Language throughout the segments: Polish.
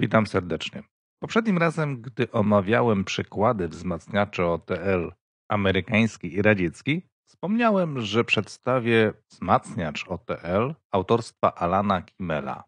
Witam serdecznie. Poprzednim razem, gdy omawiałem przykłady wzmacniaczy OTL amerykański i radziecki, wspomniałem, że przedstawię wzmacniacz OTL autorstwa Alana Kimmela.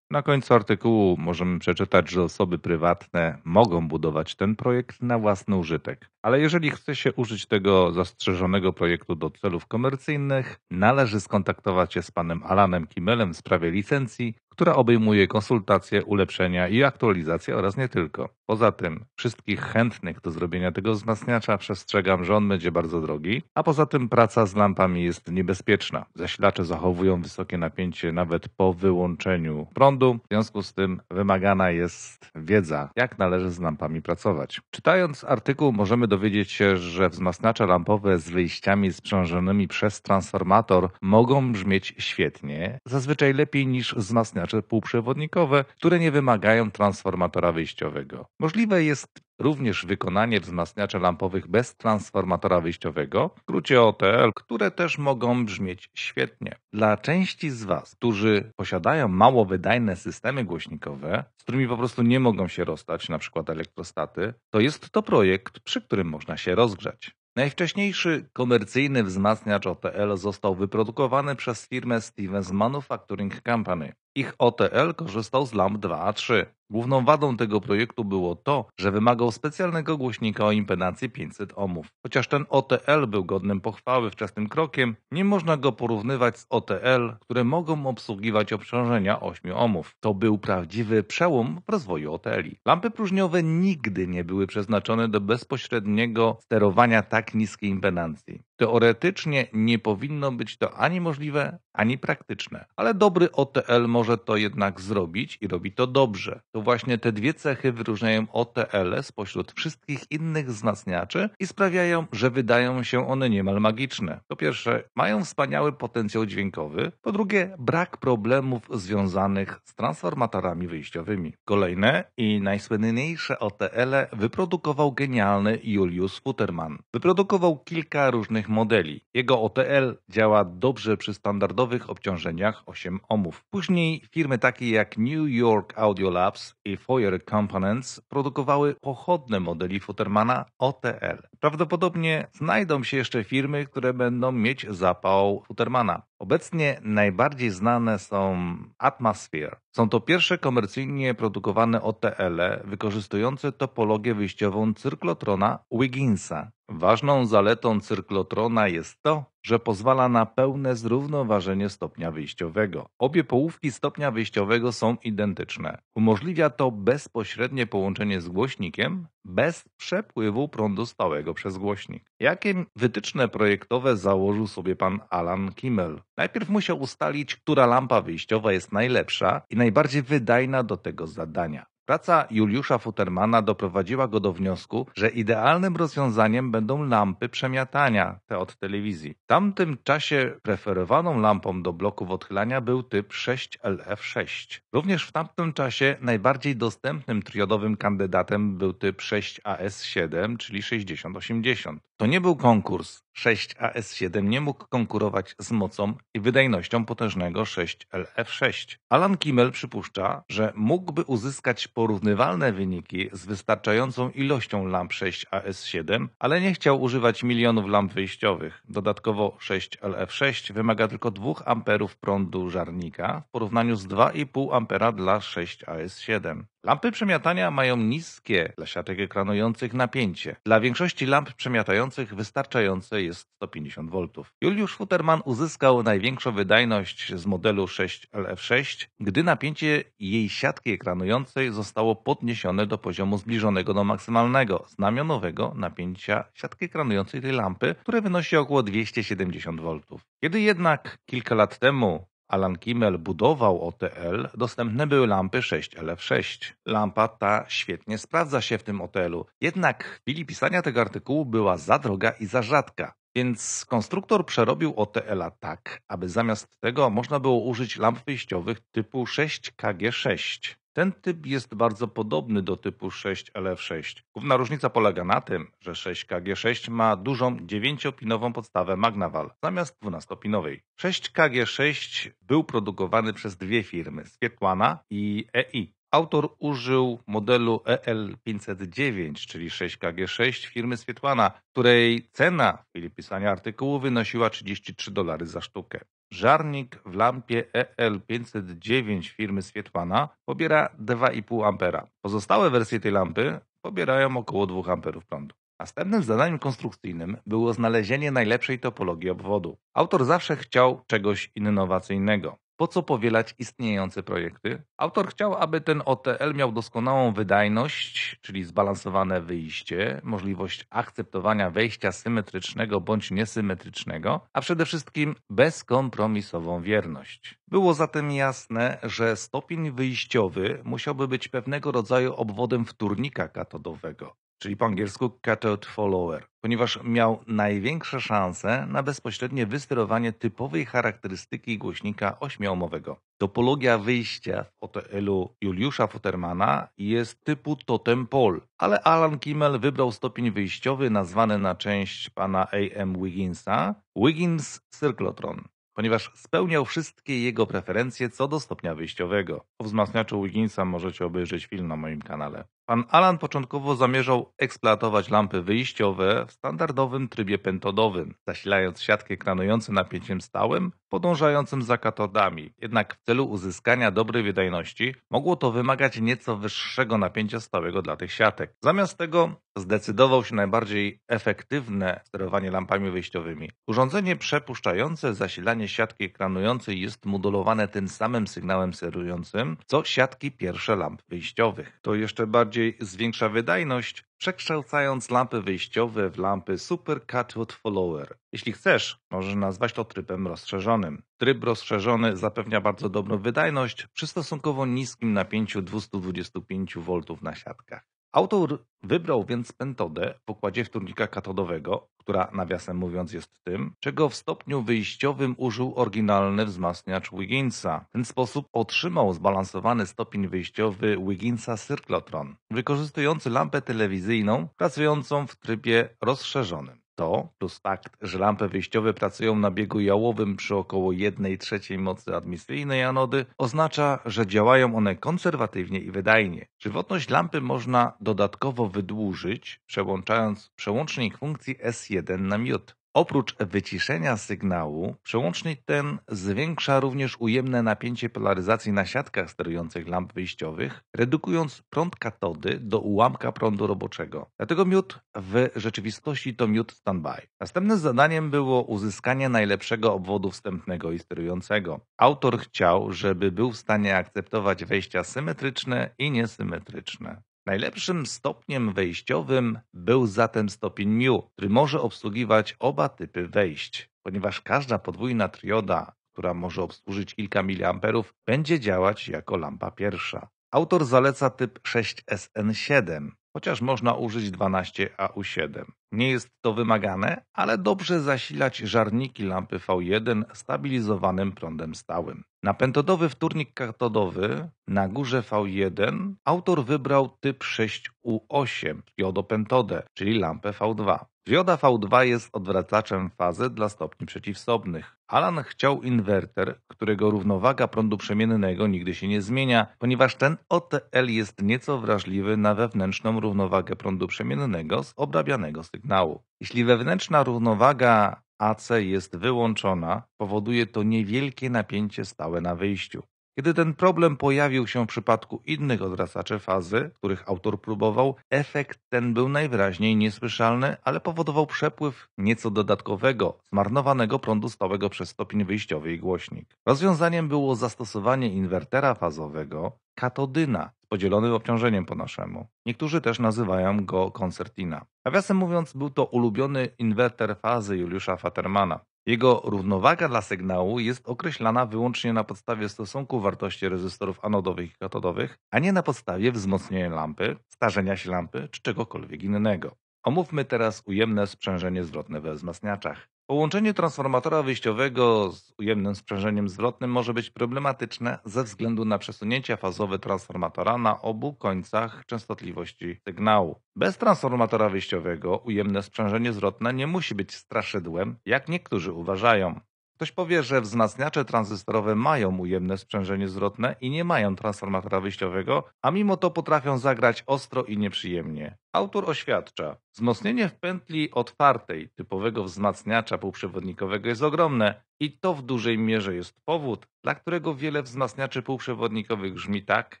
Na końcu artykułu możemy przeczytać, że osoby prywatne mogą budować ten projekt na własny użytek, ale jeżeli chce się użyć tego zastrzeżonego projektu do celów komercyjnych, należy skontaktować się z panem Alanem Kimmelem w sprawie licencji która obejmuje konsultacje, ulepszenia i aktualizacje oraz nie tylko Poza tym, wszystkich chętnych do zrobienia tego wzmacniacza przestrzegam, że on będzie bardzo drogi, a poza tym praca z lampami jest niebezpieczna. Zasilacze zachowują wysokie napięcie nawet po wyłączeniu prądu, w związku z tym wymagana jest wiedza, jak należy z lampami pracować. Czytając artykuł możemy dowiedzieć się, że wzmacniacze lampowe z wyjściami sprzężonymi przez transformator mogą brzmieć świetnie, zazwyczaj lepiej niż wzmacniacze półprzewodnikowe, które nie wymagają transformatora wyjściowego. Możliwe jest również wykonanie wzmacniacza lampowych bez transformatora wyjściowego, w skrócie OTL, które też mogą brzmieć świetnie. Dla części z Was, którzy posiadają mało wydajne systemy głośnikowe, z którymi po prostu nie mogą się rozstać, np. elektrostaty, to jest to projekt, przy którym można się rozgrzać. Najwcześniejszy komercyjny wzmacniacz OTL został wyprodukowany przez firmę Stevens Manufacturing Company. Ich OTL korzystał z LAMP 2A3. Główną wadą tego projektu było to, że wymagał specjalnego głośnika o impedancji 500 ohmów. Chociaż ten OTL był godnym pochwały wczesnym krokiem, nie można go porównywać z OTL, które mogą obsługiwać obciążenia 8 ohmów. To był prawdziwy przełom w rozwoju OTL-i. Lampy próżniowe nigdy nie były przeznaczone do bezpośredniego sterowania tak niskiej impedancji. Teoretycznie nie powinno być to ani możliwe, ani praktyczne, ale dobry OTL może może to jednak zrobić i robi to dobrze. To właśnie te dwie cechy wyróżniają OTL spośród wszystkich innych wzmacniaczy i sprawiają, że wydają się one niemal magiczne. Po pierwsze, mają wspaniały potencjał dźwiękowy, po drugie, brak problemów związanych z transformatorami wyjściowymi. Kolejne i najsłynniejsze OTL wyprodukował genialny Julius Futterman. Wyprodukował kilka różnych modeli. Jego OTL działa dobrze przy standardowych obciążeniach 8 ohmów. Później firmy takie jak New York Audio Labs i Foyer Components produkowały pochodne modeli Futtermana OTL. Prawdopodobnie znajdą się jeszcze firmy, które będą mieć zapał Futermana. Obecnie najbardziej znane są Atmosphere. Są to pierwsze komercyjnie produkowane OTL -e wykorzystujące topologię wyjściową cyrklotrona Wigginsa. Ważną zaletą cyrklotrona jest to, że pozwala na pełne zrównoważenie stopnia wyjściowego. Obie połówki stopnia wyjściowego są identyczne. Umożliwia to bezpośrednie połączenie z głośnikiem bez przepływu prądu stałego przez głośnik. Jakie wytyczne projektowe założył sobie pan Alan Kimmel? Najpierw musiał ustalić, która lampa wyjściowa jest najlepsza i najbardziej wydajna do tego zadania. Praca Juliusza Futermana doprowadziła go do wniosku, że idealnym rozwiązaniem będą lampy przemiatania, te od telewizji. W tamtym czasie preferowaną lampą do bloków odchylania był typ 6LF6. Również w tamtym czasie najbardziej dostępnym triodowym kandydatem był typ 6AS7, czyli 6080. To nie był konkurs. 6AS7 nie mógł konkurować z mocą i wydajnością potężnego 6LF6. Alan Kimmel przypuszcza, że mógłby uzyskać porównywalne wyniki z wystarczającą ilością lamp 6AS7, ale nie chciał używać milionów lamp wyjściowych. Dodatkowo 6LF6 wymaga tylko 2 amperów prądu żarnika w porównaniu z 2,5 ampera dla 6AS7. Lampy przemiatania mają niskie dla siatek ekranujących napięcie. Dla większości lamp przemiatających wystarczające jest 150 V. Juliusz Futerman uzyskał największą wydajność z modelu 6LF6, gdy napięcie jej siatki ekranującej zostało podniesione do poziomu zbliżonego do maksymalnego, znamionowego napięcia siatki ekranującej tej lampy, które wynosi około 270 V. Kiedy jednak kilka lat temu Alan Kimmel budował OTL, dostępne były lampy 6LF6. Lampa ta świetnie sprawdza się w tym OTL-u, jednak w chwili pisania tego artykułu była za droga i za rzadka. Więc konstruktor przerobił OTL-a tak, aby zamiast tego można było użyć lamp wyjściowych typu 6KG6. Ten typ jest bardzo podobny do typu 6LF6. Główna różnica polega na tym, że 6KG6 ma dużą 9-pinową podstawę Magnaval zamiast 12-pinowej. 6KG6 był produkowany przez dwie firmy, Swietlana i EI. Autor użył modelu EL509, czyli 6KG6 firmy Swietłana, której cena w chwili pisania artykułu wynosiła 33 dolary za sztukę. Żarnik w lampie EL509 firmy Swietłana pobiera 2,5 ampera. Pozostałe wersje tej lampy pobierają około 2 amperów prądu. Następnym zadaniem konstrukcyjnym było znalezienie najlepszej topologii obwodu. Autor zawsze chciał czegoś innowacyjnego po co powielać istniejące projekty? Autor chciał, aby ten OTL miał doskonałą wydajność, czyli zbalansowane wyjście, możliwość akceptowania wejścia symetrycznego bądź niesymetrycznego, a przede wszystkim bezkompromisową wierność. Było zatem jasne, że stopień wyjściowy musiałby być pewnego rodzaju obwodem wtórnika katodowego czyli po angielsku cathode follower, ponieważ miał największe szanse na bezpośrednie wysterowanie typowej charakterystyki głośnika ośmiomowego. Topologia wyjścia w OTL-u Juliusza Futtermana jest typu totem pol, ale Alan Kimmel wybrał stopień wyjściowy nazwany na część pana A.M. Wigginsa Wiggins Circlotron ponieważ spełniał wszystkie jego preferencje co do stopnia wyjściowego. O wzmacniaczu Wigginsa możecie obejrzeć film na moim kanale. Pan Alan początkowo zamierzał eksploatować lampy wyjściowe w standardowym trybie pentodowym, zasilając siatkę kranującą napięciem stałym, podążającym za katodami. Jednak w celu uzyskania dobrej wydajności mogło to wymagać nieco wyższego napięcia stałego dla tych siatek. Zamiast tego zdecydował się najbardziej efektywne sterowanie lampami wyjściowymi. Urządzenie przepuszczające zasilanie siatki kranującej jest modulowane tym samym sygnałem sterującym, co siatki pierwsze lamp wyjściowych. To jeszcze bardziej bardziej zwiększa wydajność, przekształcając lampy wyjściowe w lampy Super cathode Follower. Jeśli chcesz, możesz nazwać to trybem rozszerzonym. Tryb rozszerzony zapewnia bardzo dobrą wydajność przy stosunkowo niskim napięciu 225V na siatkach. Autor wybrał więc pentodę w pokładzie wtórnika katodowego, która nawiasem mówiąc jest tym, czego w stopniu wyjściowym użył oryginalny wzmacniacz Wigginsa. W ten sposób otrzymał zbalansowany stopień wyjściowy Wigginsa Circlotron, wykorzystujący lampę telewizyjną pracującą w trybie rozszerzonym to, plus fakt, że lampy wyjściowe pracują na biegu jałowym przy około 1 trzeciej mocy admisyjnej anody, oznacza, że działają one konserwatywnie i wydajnie. Żywotność lampy można dodatkowo wydłużyć, przełączając przełącznik funkcji S1 na miód. Oprócz wyciszenia sygnału, przełącznik ten zwiększa również ujemne napięcie polaryzacji na siatkach sterujących lamp wyjściowych, redukując prąd katody do ułamka prądu roboczego. Dlatego miód w rzeczywistości to miód standby. Następnym zadaniem było uzyskanie najlepszego obwodu wstępnego i sterującego. Autor chciał, żeby był w stanie akceptować wejścia symetryczne i niesymetryczne. Najlepszym stopniem wejściowym był zatem stopień MU, który może obsługiwać oba typy wejść. Ponieważ każda podwójna trioda, która może obsłużyć kilka miliamperów, będzie działać jako lampa pierwsza. Autor zaleca typ 6SN7, chociaż można użyć 12AU7. Nie jest to wymagane, ale dobrze zasilać żarniki lampy V1 stabilizowanym prądem stałym. pentodowy wtórnik katodowy na górze V1 autor wybrał typ 6U8 jodopętodę, czyli lampę V2. Dioda V2 jest odwracaczem fazy dla stopni przeciwsobnych. Alan chciał inwerter, którego równowaga prądu przemiennego nigdy się nie zmienia, ponieważ ten OTL jest nieco wrażliwy na wewnętrzną równowagę prądu przemiennego z obrabianego sygnału. Jeśli wewnętrzna równowaga AC jest wyłączona, powoduje to niewielkie napięcie stałe na wyjściu. Kiedy ten problem pojawił się w przypadku innych odwracaczy fazy, których autor próbował, efekt ten był najwyraźniej niesłyszalny, ale powodował przepływ nieco dodatkowego, zmarnowanego prądu stałego przez stopień wyjściowy i głośnik. Rozwiązaniem było zastosowanie inwertera fazowego, katodyna, z podzielonym obciążeniem po naszemu. Niektórzy też nazywają go koncertina. Nawiasem mówiąc, był to ulubiony inwerter fazy Juliusza Fatermana. Jego równowaga dla sygnału jest określana wyłącznie na podstawie stosunku wartości rezystorów anodowych i katodowych, a nie na podstawie wzmocnienia lampy, starzenia się lampy czy czegokolwiek innego. Omówmy teraz ujemne sprzężenie zwrotne we wzmacniaczach. Połączenie transformatora wyjściowego z ujemnym sprzężeniem zwrotnym może być problematyczne ze względu na przesunięcia fazowe transformatora na obu końcach częstotliwości sygnału. Bez transformatora wyjściowego ujemne sprzężenie zwrotne nie musi być straszydłem, jak niektórzy uważają. Ktoś powie, że wzmacniacze tranzystorowe mają ujemne sprzężenie zwrotne i nie mają transformatora wyjściowego, a mimo to potrafią zagrać ostro i nieprzyjemnie. Autor oświadcza, wzmocnienie w pętli otwartej typowego wzmacniacza półprzewodnikowego jest ogromne i to w dużej mierze jest powód, dla którego wiele wzmacniaczy półprzewodnikowych brzmi tak,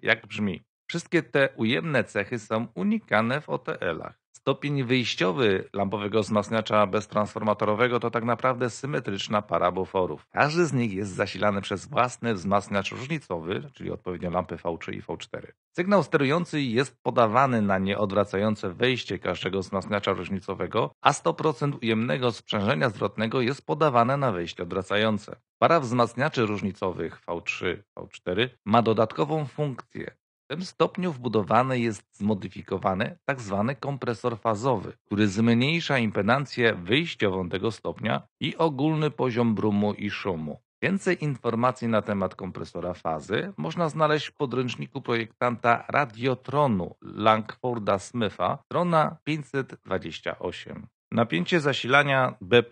jak brzmi. Wszystkie te ujemne cechy są unikane w OTL-ach. Stopień wyjściowy lampowego wzmacniacza beztransformatorowego to tak naprawdę symetryczna para buforów. Każdy z nich jest zasilany przez własny wzmacniacz różnicowy, czyli odpowiednio lampy V3 i V4. Sygnał sterujący jest podawany na nieodwracające wejście każdego wzmacniacza różnicowego, a 100% ujemnego sprzężenia zwrotnego jest podawane na wejście odwracające. Para wzmacniaczy różnicowych V3, V4 ma dodatkową funkcję w tym stopniu wbudowany jest zmodyfikowany tzw. Tak kompresor fazowy, który zmniejsza impedancję wyjściową tego stopnia i ogólny poziom brumu i szumu. Więcej informacji na temat kompresora fazy można znaleźć w podręczniku projektanta radiotronu Langforda Smitha, trona 528. Napięcie zasilania B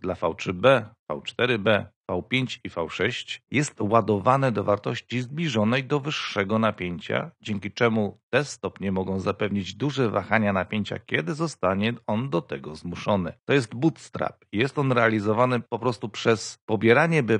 dla V3B, V4B, V5 i V6 jest ładowane do wartości zbliżonej do wyższego napięcia, dzięki czemu te stopnie mogą zapewnić duże wahania napięcia, kiedy zostanie on do tego zmuszony. To jest bootstrap. Jest on realizowany po prostu przez pobieranie B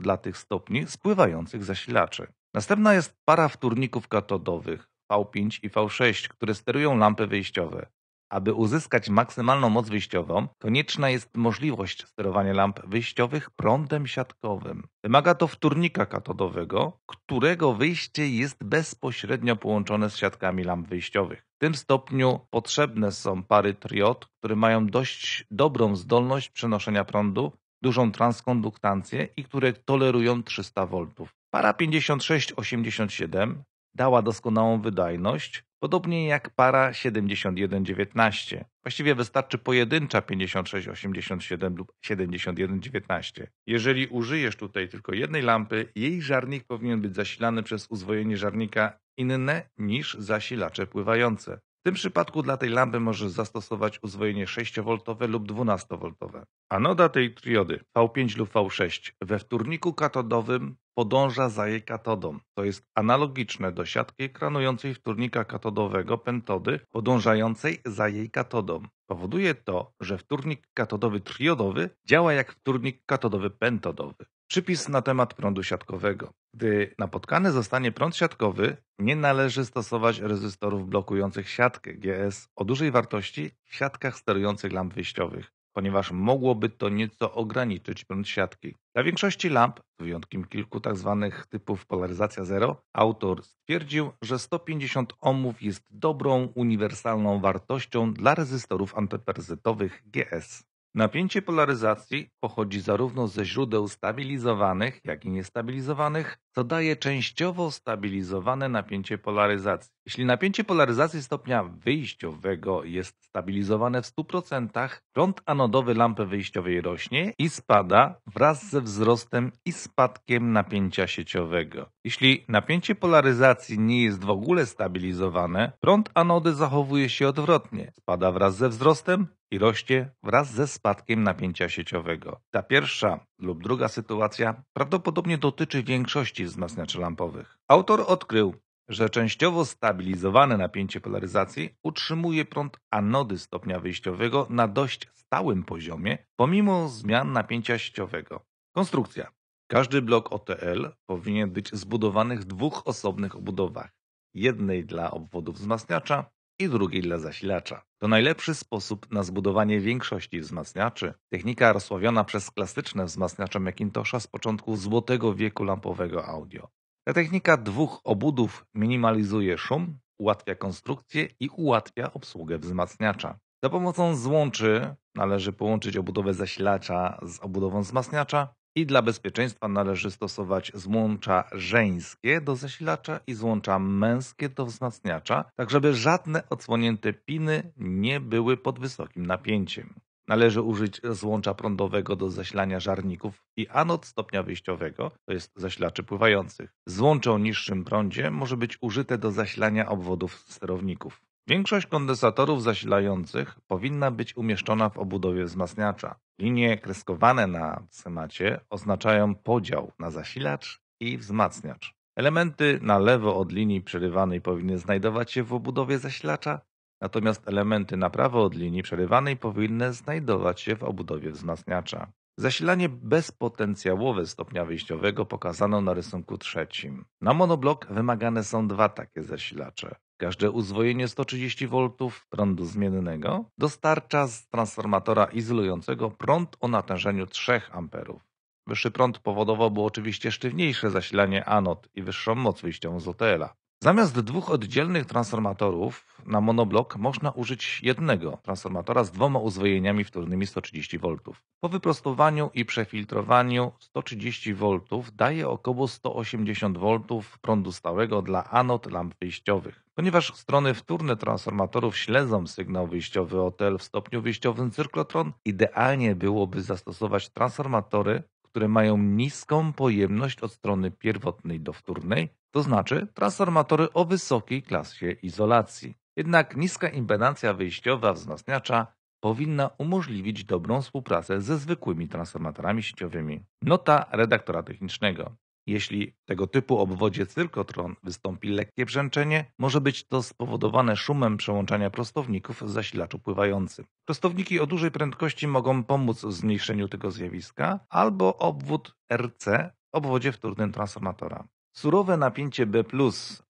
dla tych stopni spływających zasilaczy. Następna jest para wtórników katodowych V5 i V6, które sterują lampy wyjściowe. Aby uzyskać maksymalną moc wyjściową, konieczna jest możliwość sterowania lamp wyjściowych prądem siatkowym. Wymaga to wtórnika katodowego, którego wyjście jest bezpośrednio połączone z siatkami lamp wyjściowych. W tym stopniu potrzebne są pary triod, które mają dość dobrą zdolność przenoszenia prądu, dużą transkonduktancję i które tolerują 300 V. Para 5687 dała doskonałą wydajność, podobnie jak para 7119. Właściwie wystarczy pojedyncza 5687 lub 7119. Jeżeli użyjesz tutaj tylko jednej lampy, jej żarnik powinien być zasilany przez uzwojenie żarnika inne niż zasilacze pływające. W tym przypadku dla tej lampy możesz zastosować uzwojenie 6V lub 12V. Anoda tej triody V5 lub V6 we wtórniku katodowym podąża za jej katodą. To jest analogiczne do siatki ekranującej wtórnika katodowego pentody podążającej za jej katodą. Powoduje to, że wtórnik katodowy triodowy działa jak wtórnik katodowy pentodowy. Przypis na temat prądu siatkowego. Gdy napotkany zostanie prąd siatkowy, nie należy stosować rezystorów blokujących siatkę GS o dużej wartości w siatkach sterujących lamp wyjściowych, ponieważ mogłoby to nieco ograniczyć prąd siatki. Dla większości lamp, z wyjątkiem kilku tzw. Tak typów polaryzacja zero, autor stwierdził, że 150 ohmów jest dobrą, uniwersalną wartością dla rezystorów antyperzytowych GS. Napięcie polaryzacji pochodzi zarówno ze źródeł stabilizowanych, jak i niestabilizowanych co daje częściowo stabilizowane napięcie polaryzacji. Jeśli napięcie polaryzacji stopnia wyjściowego jest stabilizowane w 100%, prąd anodowy lampy wyjściowej rośnie i spada wraz ze wzrostem i spadkiem napięcia sieciowego. Jeśli napięcie polaryzacji nie jest w ogóle stabilizowane, prąd anody zachowuje się odwrotnie. Spada wraz ze wzrostem i rośnie wraz ze spadkiem napięcia sieciowego. Ta pierwsza lub druga sytuacja prawdopodobnie dotyczy większości wzmacniaczy lampowych. Autor odkrył, że częściowo stabilizowane napięcie polaryzacji utrzymuje prąd anody stopnia wyjściowego na dość stałym poziomie pomimo zmian napięcia sieciowego. Konstrukcja. Każdy blok OTL powinien być zbudowany w dwóch osobnych obudowach. Jednej dla obwodów wzmacniacza, i drugiej dla zasilacza. To najlepszy sposób na zbudowanie większości wzmacniaczy. Technika rozsławiona przez klasyczne wzmacniacze Macintosha z początku złotego wieku lampowego audio. Ta technika dwóch obudów minimalizuje szum, ułatwia konstrukcję i ułatwia obsługę wzmacniacza. Za pomocą złączy należy połączyć obudowę zasilacza z obudową wzmacniacza i dla bezpieczeństwa należy stosować złącza żeńskie do zasilacza i złącza męskie do wzmacniacza, tak żeby żadne odsłonięte piny nie były pod wysokim napięciem. Należy użyć złącza prądowego do zasilania żarników i anod stopnia wyjściowego, to jest zasilaczy pływających. Złącze o niższym prądzie może być użyte do zasilania obwodów sterowników. Większość kondensatorów zasilających powinna być umieszczona w obudowie wzmacniacza. Linie kreskowane na schemacie oznaczają podział na zasilacz i wzmacniacz. Elementy na lewo od linii przerywanej powinny znajdować się w obudowie zasilacza, natomiast elementy na prawo od linii przerywanej powinny znajdować się w obudowie wzmacniacza. Zasilanie bezpotencjałowe stopnia wyjściowego pokazano na rysunku trzecim. Na monoblok wymagane są dwa takie zasilacze. Każde uzwojenie 130 V prądu zmiennego dostarcza z transformatora izolującego prąd o natężeniu 3 A. Wyższy prąd powodował oczywiście sztywniejsze zasilanie anod i wyższą moc wyjściową z OTL-a. Zamiast dwóch oddzielnych transformatorów na monoblok można użyć jednego transformatora z dwoma uzwojeniami wtórnymi 130 V. Po wyprostowaniu i przefiltrowaniu 130 V daje około 180 V prądu stałego dla anod lamp wyjściowych. Ponieważ strony wtórne transformatorów śledzą sygnał wyjściowy OTL w stopniu wyjściowym cyrklotron, idealnie byłoby zastosować transformatory które mają niską pojemność od strony pierwotnej do wtórnej, to znaczy transformatory o wysokiej klasie izolacji. Jednak niska impedancja wyjściowa wzmacniacza powinna umożliwić dobrą współpracę ze zwykłymi transformatorami sieciowymi. Nota redaktora technicznego. Jeśli tego typu obwodzie cyrkotron wystąpi lekkie brzęczenie, może być to spowodowane szumem przełączania prostowników w zasilaczu pływającym. Prostowniki o dużej prędkości mogą pomóc w zmniejszeniu tego zjawiska albo obwód RC w obwodzie wtórnym transformatora. Surowe napięcie B+,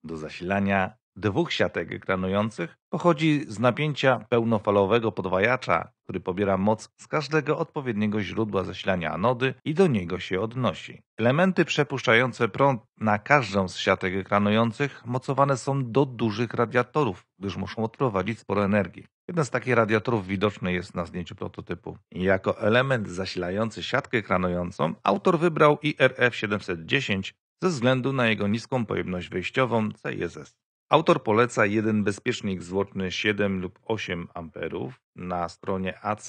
do zasilania dwóch siatek ekranujących pochodzi z napięcia pełnofalowego podwajacza, który pobiera moc z każdego odpowiedniego źródła zasilania anody i do niego się odnosi. Elementy przepuszczające prąd na każdą z siatek ekranujących mocowane są do dużych radiatorów, gdyż muszą odprowadzić sporo energii. Jeden z takich radiatorów widoczny jest na zdjęciu prototypu. Jako element zasilający siatkę ekranującą autor wybrał IRF710 ze względu na jego niską pojemność wejściową CSS. Autor poleca jeden bezpiecznik złotny 7 lub 8 amperów na stronie AC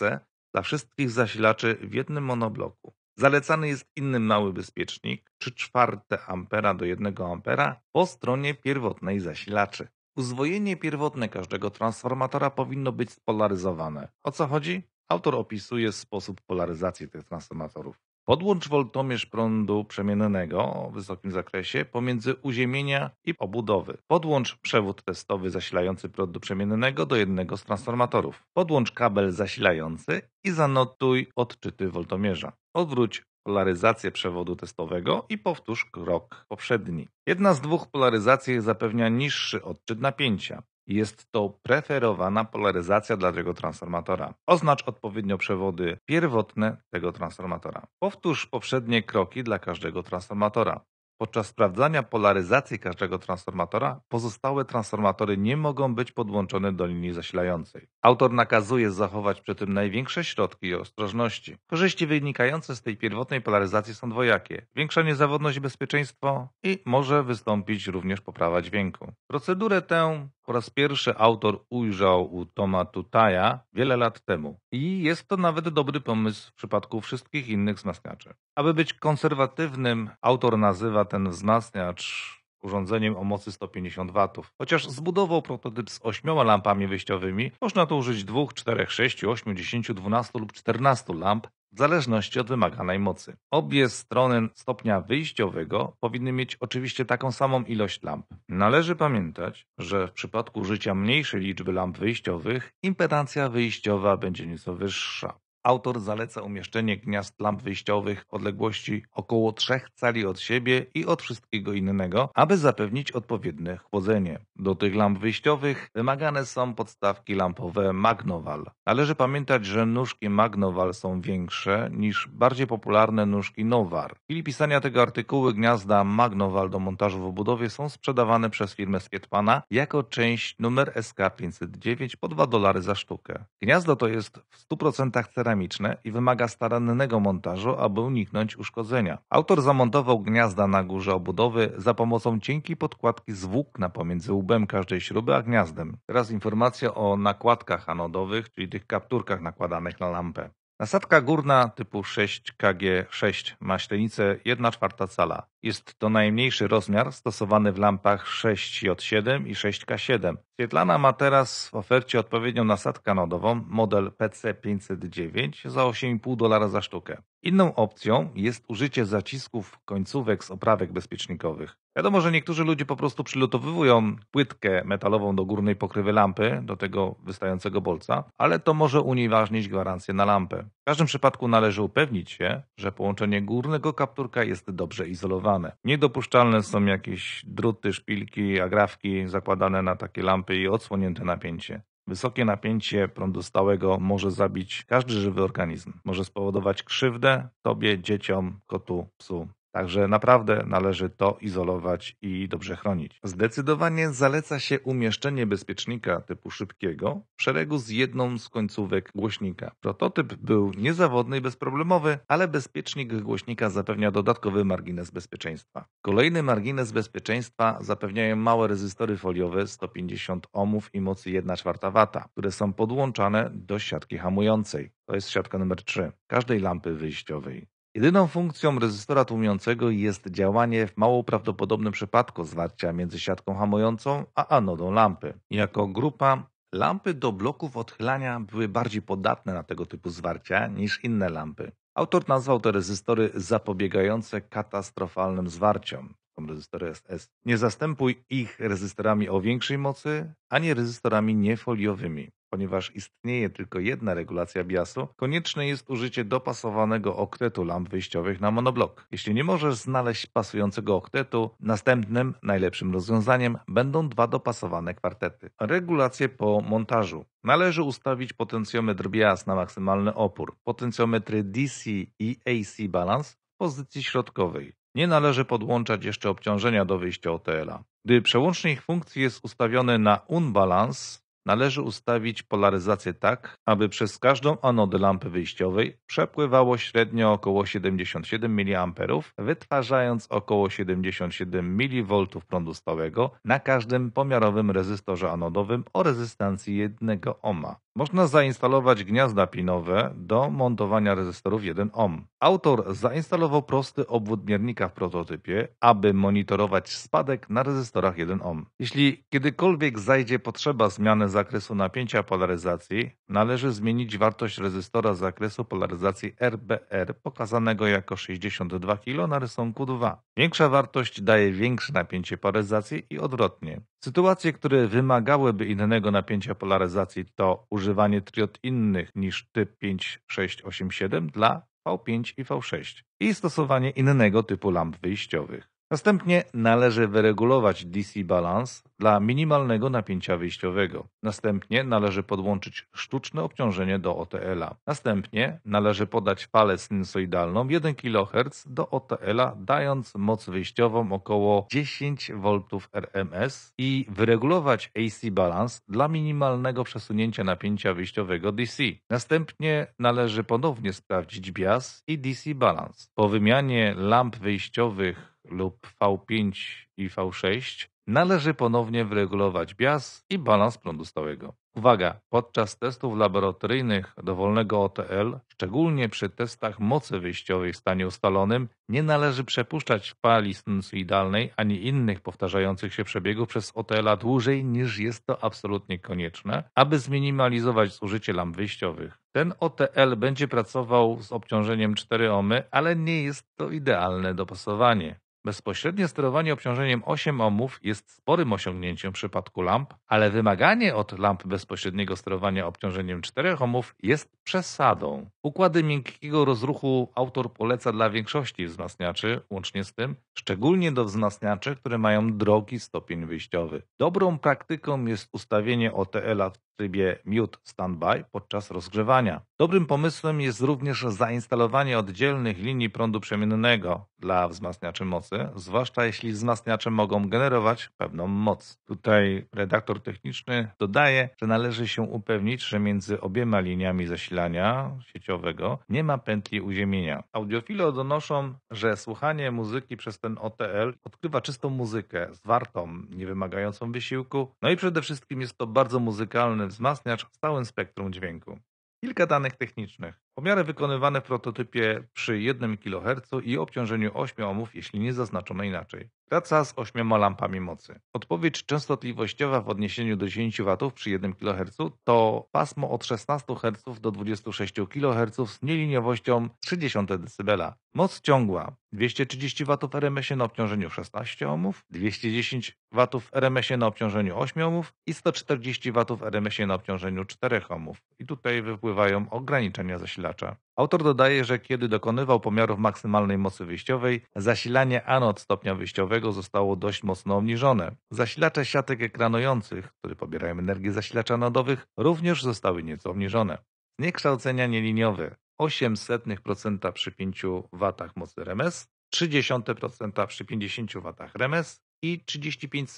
dla wszystkich zasilaczy w jednym monobloku. Zalecany jest inny mały bezpiecznik 3,4 czwarte ampera do 1 ampera po stronie pierwotnej zasilaczy. Uzwojenie pierwotne każdego transformatora powinno być spolaryzowane. O co chodzi? Autor opisuje sposób polaryzacji tych transformatorów. Podłącz woltomierz prądu przemiennego o wysokim zakresie pomiędzy uziemienia i obudowy. Podłącz przewód testowy zasilający prądu przemiennego do jednego z transformatorów. Podłącz kabel zasilający i zanotuj odczyty woltomierza. Odwróć polaryzację przewodu testowego i powtórz krok poprzedni. Jedna z dwóch polaryzacji zapewnia niższy odczyt napięcia. Jest to preferowana polaryzacja dla tego transformatora. Oznacz odpowiednio przewody pierwotne tego transformatora. Powtórz poprzednie kroki dla każdego transformatora. Podczas sprawdzania polaryzacji każdego transformatora pozostałe transformatory nie mogą być podłączone do linii zasilającej. Autor nakazuje zachować przy tym największe środki i ostrożności. Korzyści wynikające z tej pierwotnej polaryzacji są dwojakie. Większa niezawodność i bezpieczeństwo i może wystąpić również poprawa dźwięku. Procedurę tę po raz pierwszy autor ujrzał u Toma Tutaja wiele lat temu. I jest to nawet dobry pomysł w przypadku wszystkich innych wzmacniaczy. Aby być konserwatywnym, autor nazywa ten wzmacniacz urządzeniem o mocy 150 W. Chociaż zbudował prototyp z 8 lampami wyjściowymi, można tu użyć 2, 4, 6, 8, 10, 12 lub 14 lamp, w zależności od wymaganej mocy. Obie strony stopnia wyjściowego powinny mieć oczywiście taką samą ilość lamp. Należy pamiętać, że w przypadku użycia mniejszej liczby lamp wyjściowych impedancja wyjściowa będzie nieco wyższa. Autor zaleca umieszczenie gniazd lamp wyjściowych w odległości około 3 cali od siebie i od wszystkiego innego, aby zapewnić odpowiednie chłodzenie. Do tych lamp wyjściowych wymagane są podstawki lampowe Magnowal. Należy pamiętać, że nóżki Magnowal są większe niż bardziej popularne nóżki Nowar. W chwili pisania tego artykułu gniazda Magnowal do montażu w obudowie są sprzedawane przez firmę Swietpana jako część numer SK509 po 2 dolary za sztukę. Gniazdo to jest w 100% ceramiczne dynamiczne i wymaga starannego montażu, aby uniknąć uszkodzenia. Autor zamontował gniazda na górze obudowy za pomocą cienkiej podkładki z włókna pomiędzy łbem każdej śruby a gniazdem. Teraz informacja o nakładkach anodowych, czyli tych kapturkach nakładanych na lampę. Nasadka górna typu 6KG6 ma średnicę 1 cala. Jest to najmniejszy rozmiar stosowany w lampach 6J7 i 6K7. Świetlana ma teraz w ofercie odpowiednią nasadkę nodową model PC509 za 8,5 dolara za sztukę. Inną opcją jest użycie zacisków końcówek z oprawek bezpiecznikowych. Wiadomo, że niektórzy ludzie po prostu przylutowują płytkę metalową do górnej pokrywy lampy, do tego wystającego bolca, ale to może unieważnić gwarancję na lampę. W każdym przypadku należy upewnić się, że połączenie górnego kapturka jest dobrze izolowane. Niedopuszczalne są jakieś druty, szpilki, agrafki zakładane na takie lampy i odsłonięte napięcie. Wysokie napięcie prądu stałego może zabić każdy żywy organizm. Może spowodować krzywdę tobie, dzieciom, kotu, psu Także naprawdę należy to izolować i dobrze chronić. Zdecydowanie zaleca się umieszczenie bezpiecznika typu szybkiego w szeregu z jedną z końcówek głośnika. Prototyp był niezawodny i bezproblemowy, ale bezpiecznik głośnika zapewnia dodatkowy margines bezpieczeństwa. Kolejny margines bezpieczeństwa zapewniają małe rezystory foliowe 150 ohmów i mocy 1,4 W, które są podłączane do siatki hamującej. To jest siatka numer 3 każdej lampy wyjściowej. Jedyną funkcją rezystora tłumiącego jest działanie w mało prawdopodobnym przypadku zwarcia między siatką hamującą a anodą lampy. Jako grupa lampy do bloków odchylania były bardziej podatne na tego typu zwarcia niż inne lampy. Autor nazwał te rezystory zapobiegające katastrofalnym zwarciom. Są SS. Nie zastępuj ich rezystorami o większej mocy, ani rezystorami niefoliowymi. Ponieważ istnieje tylko jedna regulacja biasu, konieczne jest użycie dopasowanego oktetu lamp wyjściowych na monoblok. Jeśli nie możesz znaleźć pasującego oktetu, następnym, najlepszym rozwiązaniem będą dwa dopasowane kwartety. Regulacje po montażu. Należy ustawić potencjometr bias na maksymalny opór, potencjometry DC i AC balance w pozycji środkowej. Nie należy podłączać jeszcze obciążenia do wyjścia OTL-a. Gdy przełącznik funkcji jest ustawiony na unbalance, Należy ustawić polaryzację tak, aby przez każdą anodę lampy wyjściowej przepływało średnio około 77 mA, wytwarzając około 77 mV prądu stałego na każdym pomiarowym rezystorze anodowym o rezystancji 1 ohma. Można zainstalować gniazda pinowe do montowania rezystorów 1 ohm. Autor zainstalował prosty obwód miernika w prototypie, aby monitorować spadek na rezystorach 1 ohm. Jeśli kiedykolwiek zajdzie potrzeba zmiany zakresu napięcia polaryzacji, należy zmienić wartość rezystora zakresu polaryzacji RBR pokazanego jako 62 kg na rysunku 2. Większa wartość daje większe napięcie polaryzacji i odwrotnie. Sytuacje, które wymagałyby innego napięcia polaryzacji to użycie używanie triod innych niż typ 5687 dla V5 i V6 i stosowanie innego typu lamp wyjściowych. Następnie należy wyregulować DC balance dla minimalnego napięcia wyjściowego. Następnie należy podłączyć sztuczne obciążenie do OTL-a. Następnie należy podać falę sinusoidalną 1 kHz do OTL-a, dając moc wyjściową około 10 V RMS i wyregulować AC balance dla minimalnego przesunięcia napięcia wyjściowego DC. Następnie należy ponownie sprawdzić bias i DC balance. Po wymianie lamp wyjściowych lub V5 i V6 należy ponownie wyregulować bias i balans prądu stałego. Uwaga! Podczas testów laboratoryjnych dowolnego OTL, szczególnie przy testach mocy wyjściowej w stanie ustalonym, nie należy przepuszczać fali sinusoidalnej ani innych powtarzających się przebiegów przez OTL-a dłużej niż jest to absolutnie konieczne, aby zminimalizować zużycie lamp wyjściowych. Ten OTL będzie pracował z obciążeniem 4 ohmy, ale nie jest to idealne dopasowanie. Bezpośrednie sterowanie obciążeniem 8 ohmów jest sporym osiągnięciem w przypadku lamp, ale wymaganie od lamp bezpośredniego sterowania obciążeniem 4 ohmów jest przesadą. Układy miękkiego rozruchu autor poleca dla większości wzmacniaczy, łącznie z tym, szczególnie do wzmacniaczy, które mają drogi stopień wyjściowy. Dobrą praktyką jest ustawienie OTL-a w trybie mute standby podczas rozgrzewania. Dobrym pomysłem jest również zainstalowanie oddzielnych linii prądu przemiennego dla wzmacniaczy mocy, zwłaszcza jeśli wzmacniacze mogą generować pewną moc. Tutaj redaktor techniczny dodaje, że należy się upewnić, że między obiema liniami zasilania siecią nie ma pętli uziemienia. Audiofile donoszą, że słuchanie muzyki przez ten OTL odkrywa czystą muzykę, zwartą, niewymagającą wysiłku, no i przede wszystkim jest to bardzo muzykalny wzmacniacz w całym spektrum dźwięku. Kilka danych technicznych. Pomiary wykonywane w prototypie przy 1 kHz i obciążeniu 8 ohmów, jeśli nie zaznaczono inaczej. Praca z 8 lampami mocy. Odpowiedź częstotliwościowa w odniesieniu do 10 W przy 1 kHz to pasmo od 16 Hz do 26 kHz z nieliniowością 30 dB. Moc ciągła 230 W RMS-ie na obciążeniu 16 ohmów, 210 W RMS-ie na obciążeniu 8 ohmów i 140 W RMS-ie na obciążeniu 4 ohmów. I tutaj wypływają ograniczenia zasilania zasilacza. Autor dodaje, że kiedy dokonywał pomiarów maksymalnej mocy wyjściowej, zasilanie anod stopnia wyjściowego zostało dość mocno obniżone. Zasilacze siatek ekranujących, które pobierają energię zasilacza anodowych, również zostały nieco obniżone. Zniekształcenia nieliniowe 0,08% przy 5 W mocy RMS, 0,3% przy 50 W RMS i 35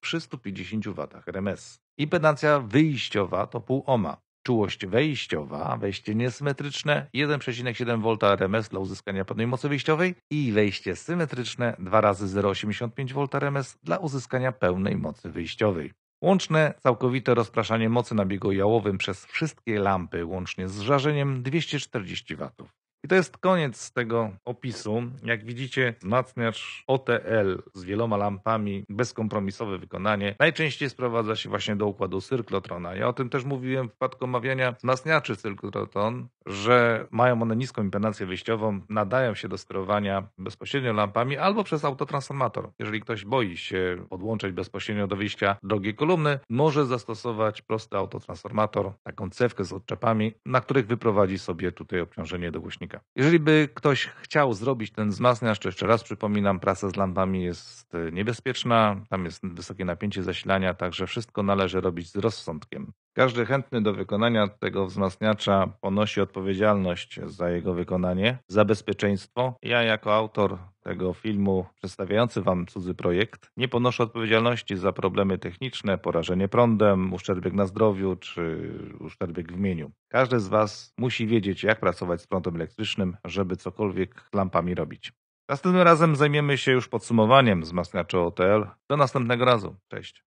przy 150 W RMS. Impedancja wyjściowa to pół oma czułość wejściowa, wejście niesymetryczne 1,7 V RMS dla uzyskania pełnej mocy wyjściowej i wejście symetryczne 2 razy 0,85 V RMS dla uzyskania pełnej mocy wyjściowej. Łączne całkowite rozpraszanie mocy na biegu jałowym przez wszystkie lampy łącznie z żarzeniem 240 W. I to jest koniec tego opisu. Jak widzicie, wzmacniacz OTL z wieloma lampami, bezkompromisowe wykonanie, najczęściej sprowadza się właśnie do układu cyrklotrona. Ja o tym też mówiłem w przypadku omawiania wzmacniaczy cyrklotron, że mają one niską impedancję wyjściową, nadają się do sterowania bezpośrednio lampami albo przez autotransformator. Jeżeli ktoś boi się podłączyć bezpośrednio do wyjścia drogiej kolumny, może zastosować prosty autotransformator, taką cewkę z odczepami, na których wyprowadzi sobie tutaj obciążenie do głośnika jeżeli by ktoś chciał zrobić ten wzmacniacz, to jeszcze raz przypominam, praca z lampami jest e, niebezpieczna, tam jest wysokie napięcie zasilania, także wszystko należy robić z rozsądkiem. Każdy chętny do wykonania tego wzmacniacza ponosi odpowiedzialność za jego wykonanie, za bezpieczeństwo. Ja jako autor tego filmu przedstawiający Wam cudzy projekt nie ponoszę odpowiedzialności za problemy techniczne, porażenie prądem, uszczerbek na zdrowiu czy uszczerbek w mieniu. Każdy z Was musi wiedzieć, jak pracować z prądem elektrycznym, żeby cokolwiek lampami robić. Następnym razem zajmiemy się już podsumowaniem wzmacniacza OTL. Do następnego razu. Cześć.